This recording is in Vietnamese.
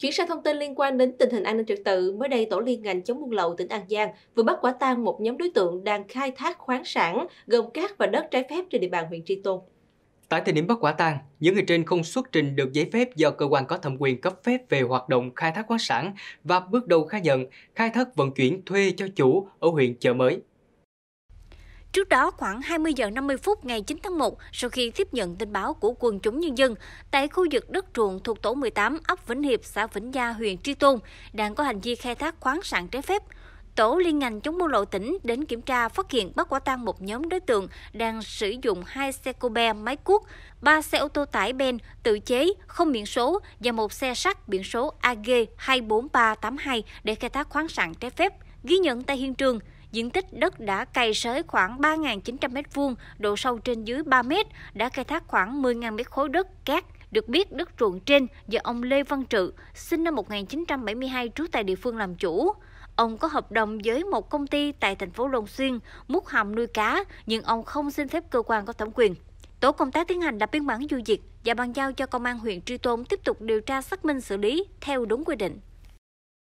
Chuyển sang thông tin liên quan đến tình hình an ninh trật tự, mới đây Tổ liên ngành chống buôn lậu tỉnh An Giang vừa bắt quả tang một nhóm đối tượng đang khai thác khoáng sản gồm cát và đất trái phép trên địa bàn huyện Tri Tôn. Tại thời điểm bắt quả tang, những người trên không xuất trình được giấy phép do cơ quan có thẩm quyền cấp phép về hoạt động khai thác khoáng sản và bước đầu khai nhận khai thác vận chuyển thuê cho chủ ở huyện chợ mới. Trước đó, khoảng 20 giờ 50 phút ngày 9 tháng 1, sau khi tiếp nhận tin báo của quần chúng nhân dân, tại khu vực đất ruộng thuộc tổ 18 ấp Vĩnh Hiệp, xã Vĩnh Gia, huyện Tri Tôn, đang có hành vi khai thác khoáng sản trái phép. Tổ liên ngành chống buôn lậu tỉnh đến kiểm tra phát hiện bắt quả tang một nhóm đối tượng đang sử dụng hai xe cô be máy cuốc, ba xe ô tô tải ben tự chế không biển số và một xe sắt biển số AG 24382 để khai thác khoáng sản trái phép, ghi nhận tại hiện trường. Diện tích đất đã cày sới khoảng 3.900 m2, độ sâu trên dưới 3 m, đã khai thác khoảng 10.000 m khối đất cát. Được biết, đất ruộng trên do ông Lê Văn Trự, sinh năm 1972 trú tại địa phương làm chủ. Ông có hợp đồng với một công ty tại thành phố Long Xuyên, múc hầm nuôi cá, nhưng ông không xin phép cơ quan có thẩm quyền. Tổ công tác tiến hành lập biên bản du diệt và bàn giao cho công an huyện Tri Tôn tiếp tục điều tra xác minh xử lý theo đúng quy định.